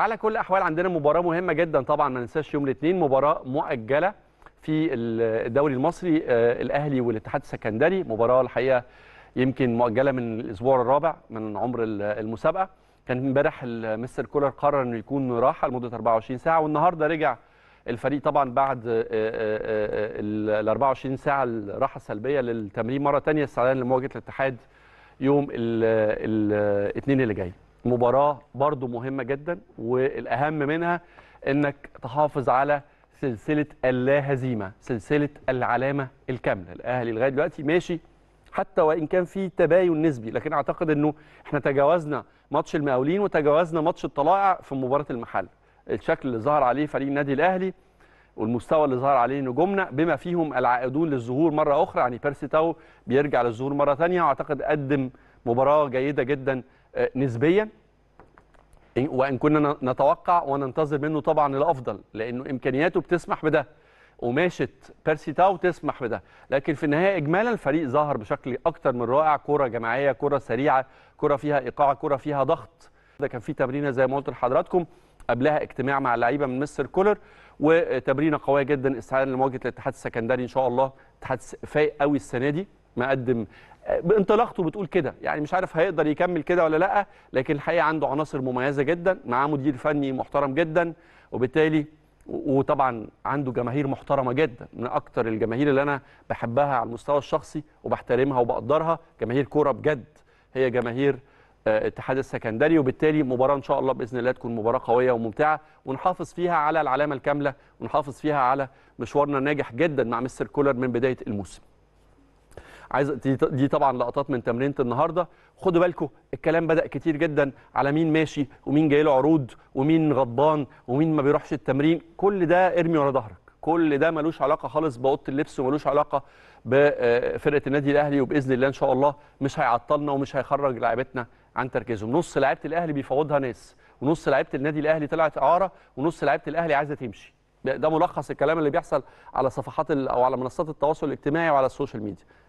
على كل الاحوال عندنا مباراه مهمه جدا طبعا ما ننساش يوم الاثنين مباراه مؤجله في الدوري المصري آه، الاهلي والاتحاد السكندري مباراه الحقيقه يمكن مؤجله من الاسبوع الرابع من عمر المسابقه كان امبارح مستر كولر قرر انه يكون راحه لمده 24 ساعه والنهارده رجع الفريق طبعا بعد آه، آه، ال 24 ساعه الراحه السلبيه للتمرين مره ثانيه استعدادا لمواجهه الاتحاد يوم الاثنين اللي جاي مباراه برضو مهمه جدا والاهم منها انك تحافظ على سلسله اللا هزيمه سلسله العلامه الكامله الاهلي لغايه دلوقتي ماشي حتى وان كان في تباين نسبي لكن اعتقد انه احنا تجاوزنا ماتش المقاولين وتجاوزنا ماتش الطلائع في مباراه المحل الشكل اللي ظهر عليه فريق النادي الاهلي والمستوى اللي ظهر عليه نجومنا بما فيهم العائدون للظهور مره اخرى يعني بيرسي تاو بيرجع للظهور مره ثانيه واعتقد قدم مباراه جيده جدا آه، نسبيا وان كنا نتوقع وننتظر منه طبعا الافضل لانه امكانياته بتسمح بده قماشه بيرسي تاو تسمح بده لكن في النهايه اجمالا الفريق ظهر بشكل اكتر من رائع كره جماعيه كره سريعه كره فيها ايقاع كره فيها ضغط ده كان في تمرينه زي ما قلت لحضراتكم قبلها اجتماع مع اللعيبه من مستر كولر وتمرينه قويه جدا استعدادا لمواجهه الاتحاد السكندري ان شاء الله اتحاد فايق قوي السنه دي مقدم آه، انطلاقته بتقول كده يعني مش عارف هيقدر يكمل كده ولا لا لكن الحقيقه عنده عناصر مميزه جدا معاه مدير فني محترم جدا وبالتالي وطبعا عنده جماهير محترمه جدا من اكتر الجماهير اللي انا بحبها على المستوى الشخصي وبحترمها وبقدرها جماهير كوره بجد هي جماهير آه، اتحاد السكندري وبالتالي مباراه ان شاء الله باذن الله تكون مباراه قويه وممتعه ونحافظ فيها على العلامه الكامله ونحافظ فيها على مشوارنا الناجح جدا مع مستر كولر من بدايه الموسم عايز دي طبعا لقطات من تمرينه النهارده خدوا بالكم الكلام بدا كتير جدا على مين ماشي ومين جاي له عروض ومين غضبان ومين ما بيروحش التمرين كل ده ارمي ورا ظهرك كل ده ملوش علاقه خالص باوضه اللبس وملوش علاقه بفرقه آه، النادي الاهلي وباذن الله ان شاء الله مش هيعطلنا ومش هيخرج لعيبتنا عن تركيزهم نص لعيبه الاهلي بيفوضها ناس ونص لعيبه النادي الاهلي طلعت اعاره ونص لعيبه الاهلي عايزه تمشي ده ملخص الكلام اللي بيحصل على صفحات او على منصات التواصل الاجتماعي وعلى السوشيال ميديا